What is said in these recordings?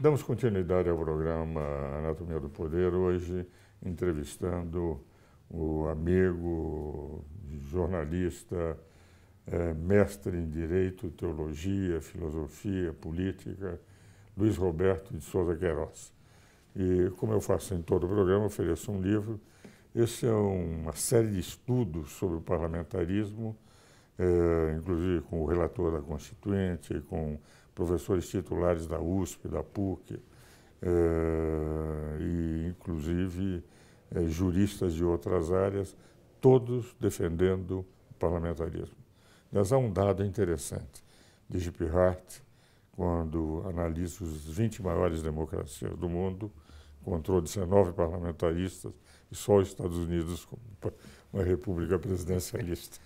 Damos continuidade ao programa Anatomia do Poder, hoje entrevistando o amigo, jornalista, é, mestre em Direito, Teologia, Filosofia, Política, Luiz Roberto de Souza Queiroz. E, como eu faço em todo o programa, ofereço um livro. Esse é uma série de estudos sobre o parlamentarismo, é, inclusive com o relator da Constituinte, com professores titulares da USP, da PUC, eh, e inclusive eh, juristas de outras áreas, todos defendendo o parlamentarismo. Mas há um dado interessante. De Gip Hart, quando analisa os 20 maiores democracias do mundo, encontrou 19 parlamentaristas e só os Estados Unidos uma república presidencialista.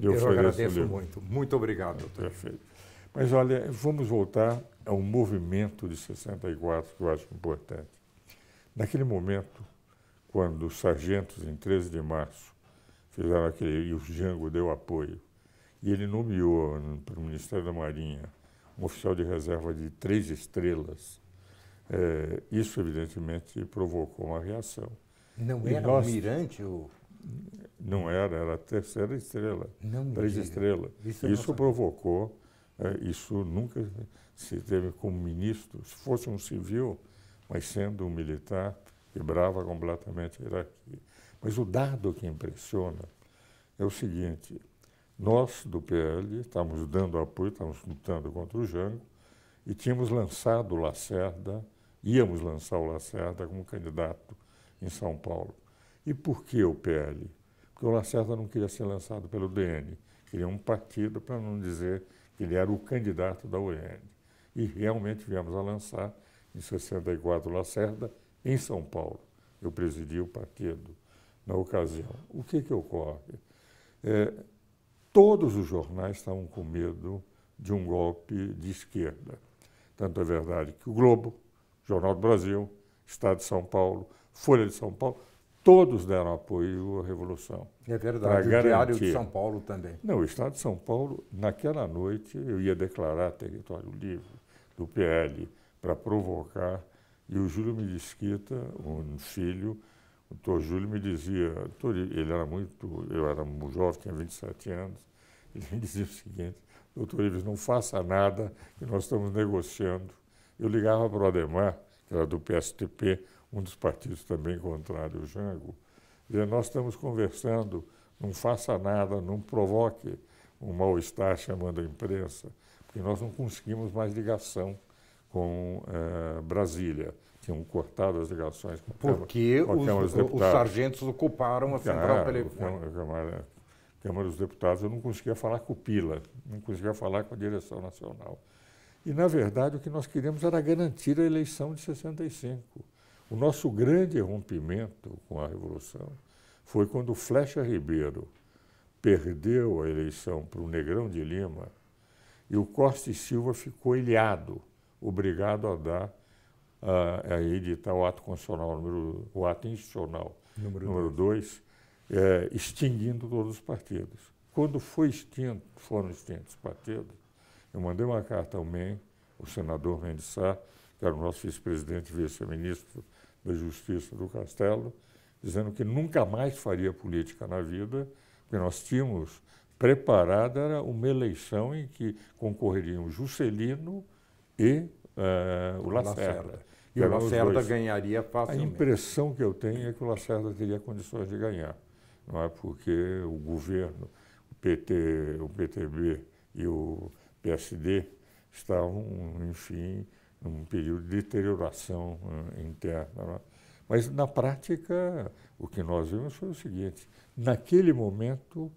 Eu, Eu agradeço muito. Muito obrigado, doutor. Perfeito. Mas olha, vamos voltar ao movimento de 64, que eu acho importante. Naquele momento, quando os sargentos, em 13 de março, fizeram aquele. e o Jango deu apoio, e ele nomeou para o Ministério da Marinha um oficial de reserva de três estrelas, é, isso evidentemente provocou uma reação. Não e era nós, almirante o. Não era, era a terceira estrela. Não três estrelas. Isso, é isso provocou é, isso nunca se teve como ministro. Se fosse um civil, mas sendo um militar, quebrava completamente a hierarquia. Mas o dado que impressiona é o seguinte: nós do PL estávamos dando apoio, estávamos lutando contra o Jango e tínhamos lançado o Lacerda, íamos lançar o Lacerda como candidato em São Paulo. E por que o PL? Porque o Lacerda não queria ser lançado pelo DN queria um partido, para não dizer que ele era o candidato da UERJ. E realmente viemos a lançar, em 64, Lacerda, em São Paulo. Eu presidi o partido na ocasião. O que, que ocorre? É, todos os jornais estavam com medo de um golpe de esquerda. Tanto é verdade que o Globo, Jornal do Brasil, Estado de São Paulo, Folha de São Paulo, todos deram apoio à Revolução. É verdade, o garantir. Diário de São Paulo também. Não, o Estado de São Paulo, naquela noite, eu ia declarar território livre do PL para provocar, e o Júlio Medesquita, um filho, o doutor Júlio me dizia, ele era muito, eu era muito jovem, tinha 27 anos, ele me dizia o seguinte, doutor Ives, não faça nada que nós estamos negociando. Eu ligava para o Ademar, que era do PSTP, um dos partidos também contrário ao Jango. Nós estamos conversando, não faça nada, não provoque um mal-estar chamando a imprensa, porque nós não conseguimos mais ligação com eh, Brasília. Tinham cortado as ligações com Porque a Câmara, os, os, sargentos ocuparam a central telefônica. Câmara, Câmara dos Deputados, eu não conseguia falar com o Pila, não conseguia falar com a direção nacional. E, na verdade, o que nós queríamos era garantir a eleição de 65. O nosso grande rompimento com a Revolução foi quando Flecha Ribeiro perdeu a eleição para o Negrão de Lima e o Costa e Silva ficou ilhado, obrigado a dar a, a editar o ato constitucional número, o ato institucional número dois, é, extinguindo todos os partidos. Quando foi extinto, foram extintos os partidos, eu mandei uma carta ao MEN, o senador Mendes Sá, que era o nosso vice-presidente e vice-ministro da Justiça do Castelo, dizendo que nunca mais faria política na vida, porque nós tínhamos preparada era uma eleição em que concorreriam Juscelino e uh, o Lacerda. Lacerda. E o Lacerda ganharia facilmente. A impressão que eu tenho é que o Lacerda teria condições de ganhar, não é porque o governo, o PT, o PTB e o PSD estavam, enfim, num período de deterioração ah, interna. Né? Mas, na prática, o que nós vimos foi o seguinte: naquele momento,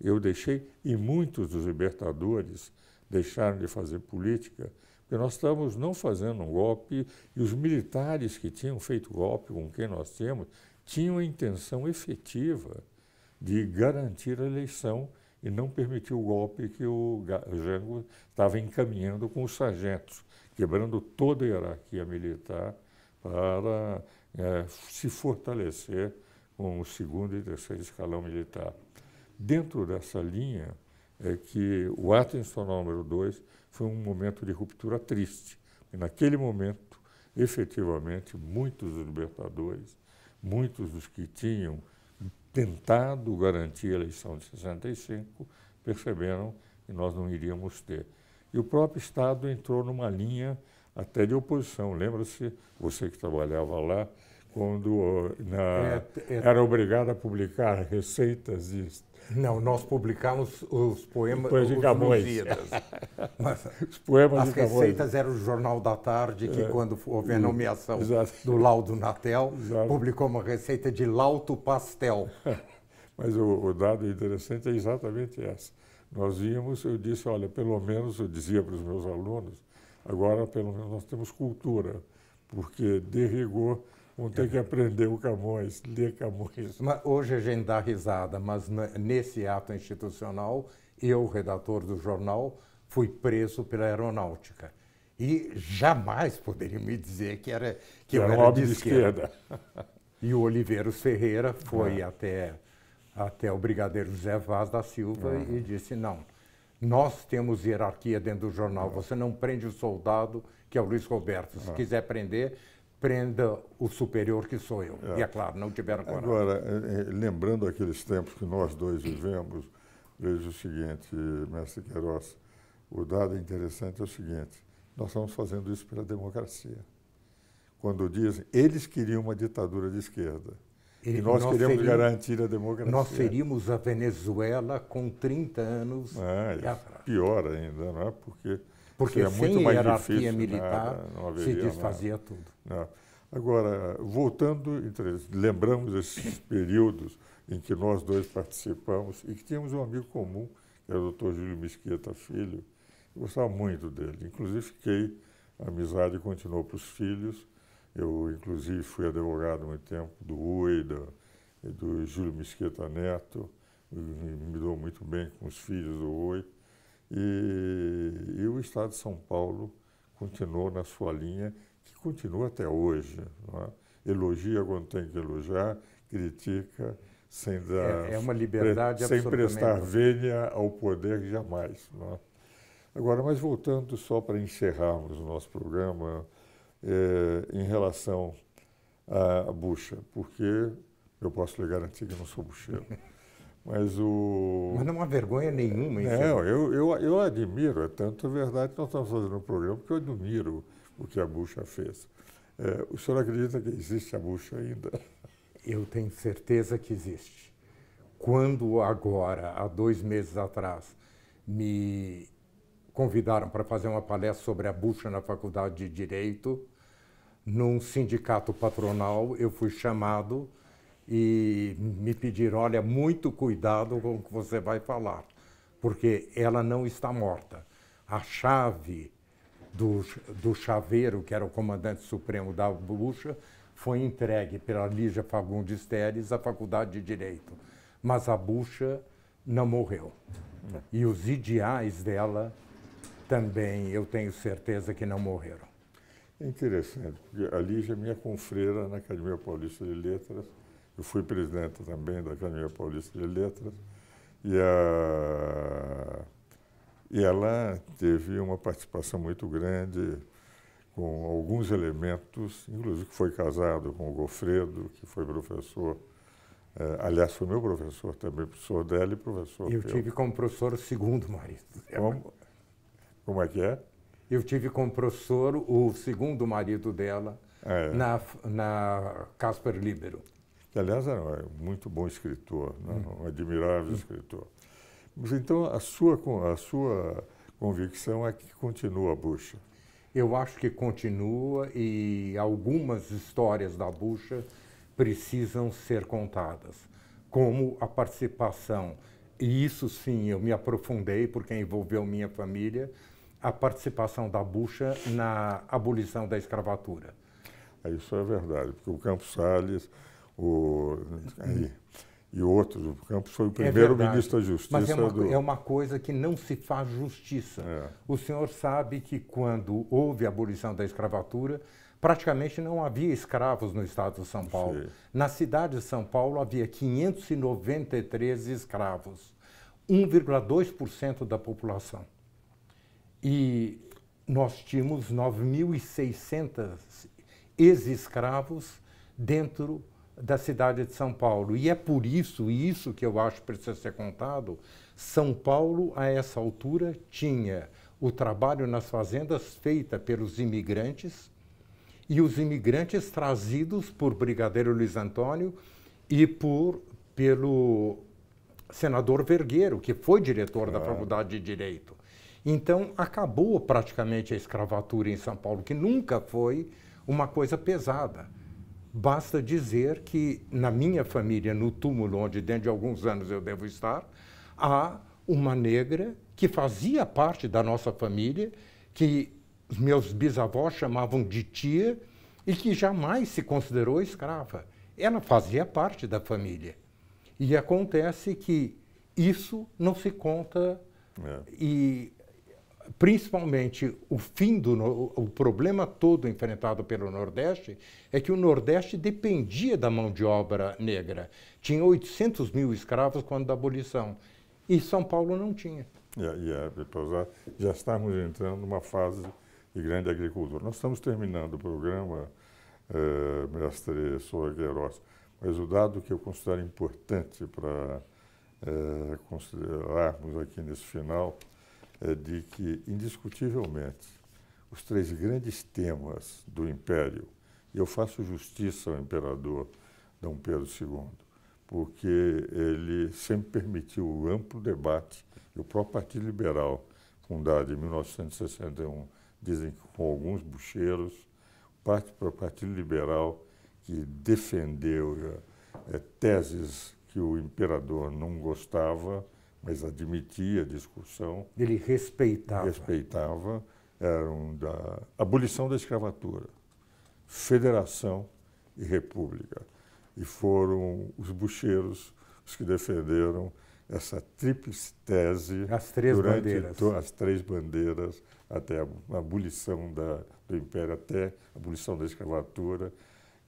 eu deixei, e muitos dos libertadores deixaram de fazer política, porque nós estávamos não fazendo um golpe, e os militares que tinham feito golpe, com quem nós temos, tinham a intenção efetiva de garantir a eleição e não permitir o golpe que o Jango estava encaminhando com os sargentos quebrando toda a hierarquia militar para é, se fortalecer com o segundo e terceiro escalão militar. Dentro dessa linha é que o ato número 2 foi um momento de ruptura triste. E naquele momento, efetivamente, muitos dos libertadores, muitos dos que tinham tentado garantir a eleição de 65, perceberam que nós não iríamos ter. E o próprio Estado entrou numa linha até de oposição. Lembra-se, você que trabalhava lá, quando na, é, é, era obrigado a publicar receitas de não, nós publicamos os poemas de Camões. Mas os poemas as de receitas eram o Jornal da Tarde, que é. quando houve a nomeação Exato. do Laudo Natel, Exato. publicou uma receita de lauto pastel. Mas o, o dado interessante é exatamente essa. Nós íamos, eu disse, olha, pelo menos, eu dizia para os meus alunos, agora pelo menos nós temos cultura, porque de rigor vão ter que é. aprender o Camões, ler Camões. Mas hoje a gente dá risada, mas nesse ato institucional, eu, redator do jornal, fui preso pela aeronáutica. E jamais poderiam me dizer que, era, que, eu era, era de esquerda. esquerda. E o Oliveiro Ferreira foi é. até até o brigadeiro José Vaz da Silva uhum. e disse: não, nós temos hierarquia dentro do jornal, uhum. você não prende o soldado, que é o Luiz Roberto. Se uhum. quiser prender, prenda o superior que sou eu. E é, é claro, não tiveram coragem. Agora, é, é, lembrando aqueles tempos que nós dois vivemos, veja o seguinte, mestre Queiroz, o dado interessante é o seguinte, nós estamos fazendo isso pela democracia. Quando dizem, eles queriam uma ditadura de esquerda e nós, nós queremos garantir a democracia. Nós ferimos a Venezuela com 30 anos ah, Pior ainda, não é? Porque, Porque seria sem muito mais hierarquia difícil, né? militar não, não se né? desfazia nada. tudo. Não. Né? Agora, voltando, lembramos esses períodos em que nós dois participamos e que tínhamos um amigo comum, que era o doutor Júlio Mesquita Filho. Eu gostava muito dele. Inclusive, fiquei, a amizade continuou para os filhos eu, inclusive, fui advogado muito tempo do Ueda, do Júlio Mesquita Neto, me dou muito bem com os filhos do Oi. E, e o Estado de São Paulo continuou na sua linha, que continua até hoje. É? Elogia quando tem que elogiar, critica sem dar. É, é uma liberdade pre, Sem prestar vênia ao poder jamais. É? Agora, mas voltando só para encerrarmos o nosso programa eh, em relação à bucha, porque eu posso lhe garantir que não sou bucheiro. Mas o. Mas não há vergonha nenhuma, isso. Não, eu, eu, eu admiro, é tanto verdade que nós estamos fazendo um programa, porque eu admiro o que a bucha fez. É, o senhor acredita que existe a bucha ainda? Eu tenho certeza que existe. Quando agora, há dois meses atrás, me convidaram para fazer uma palestra sobre a bucha na Faculdade de Direito, num sindicato patronal. Eu fui chamado e me pediram: olha, muito cuidado com o que você vai falar, porque ela não está morta. A chave do, do chaveiro, que era o comandante supremo da bucha, foi entregue pela Lígia Fagundes Teres à Faculdade de Direito. Mas a bucha não morreu. E os ideais dela também eu tenho certeza que não morreram. É interessante, porque a Lígia é minha confreira na Academia Paulista de Letras, eu fui presidente também da Academia Paulista de Letras, e, a, e ela teve uma participação muito grande com alguns elementos, inclusive que foi casado com o Gofredo, que foi professor é, aliás, foi meu professor também, professor dela e professor. Eu tive como professor o segundo marido. Como? Como é que é? Eu tive como professor o segundo marido dela é. na, na Casper Libero. Que, aliás, era é é um muito bom escritor, né? Uhum. um admirável escritor. Mas, então, a sua, a sua convicção é que continua a bucha? Eu acho que continua e algumas histórias da bucha precisam ser contadas, como a participação, e isso sim eu me aprofundei porque envolveu minha família, a participação da bucha na abolição da escravatura. É, isso é verdade, porque o Campos Salles o, e outros, o Campos foi o é primeiro é ministro da Justiça. Mas é uma, do... é uma coisa que não se faz justiça. É. O senhor sabe que quando houve a abolição da escravatura, praticamente não havia escravos no estado de São Paulo. Sim. Na cidade de São Paulo havia 593 escravos, 1,2% da população. E nós tínhamos 9.600 ex-escravos dentro da cidade de São Paulo. E é por isso, e isso que eu acho precisa ser contado, São Paulo, a essa altura, tinha o trabalho nas fazendas feita pelos imigrantes e os imigrantes trazidos por Brigadeiro Luiz Antônio e por pelo senador Vergueiro, que foi diretor claro. da Faculdade de Direito. Então acabou praticamente a escravatura em São Paulo, que nunca foi uma coisa pesada. Basta dizer que na minha família, no túmulo onde dentro de alguns anos eu devo estar, há uma negra que fazia parte da nossa família, que meus bisavós chamavam de tia e que jamais se considerou escrava. Ela fazia parte da família. E acontece que isso não se conta é. e principalmente o fim do o problema todo enfrentado pelo Nordeste é que o Nordeste dependia da mão de obra negra. Tinha 800 mil escravos quando da abolição. E São Paulo não tinha. E, yeah, é, yeah, já estamos entrando numa fase de grande agricultura. Nós estamos terminando o programa, eh, mestre Soa Queiroz, mas o dado que eu considero importante para eh, considerarmos aqui nesse final é de que, indiscutivelmente, os três grandes temas do Império, e eu faço justiça ao imperador Dom Pedro II, porque ele sempre permitiu o amplo debate, e o próprio Partido Liberal, fundado em 1961, dizem que com alguns bucheiros, parte para o Partido Liberal, que defendeu é, teses que o imperador não gostava, mas admitia a discussão. Ele respeitava. Respeitava. Eram da abolição da escravatura, federação e república. E foram os bucheiros os que defenderam essa tríplice tese as três durante bandeiras. as três bandeiras até a abolição da, do império, até a abolição da escravatura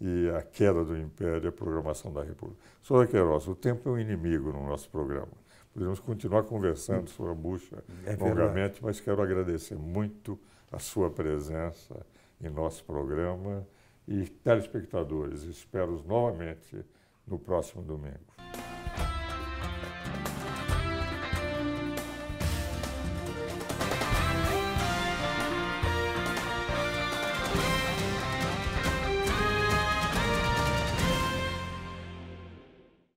e a queda do império e a programação da república. Sra. Queiroz, o tempo é um inimigo no nosso programa. Podemos continuar conversando sobre a bucha é longamente, mas quero agradecer muito a sua presença em nosso programa e telespectadores, espero-os novamente no próximo domingo.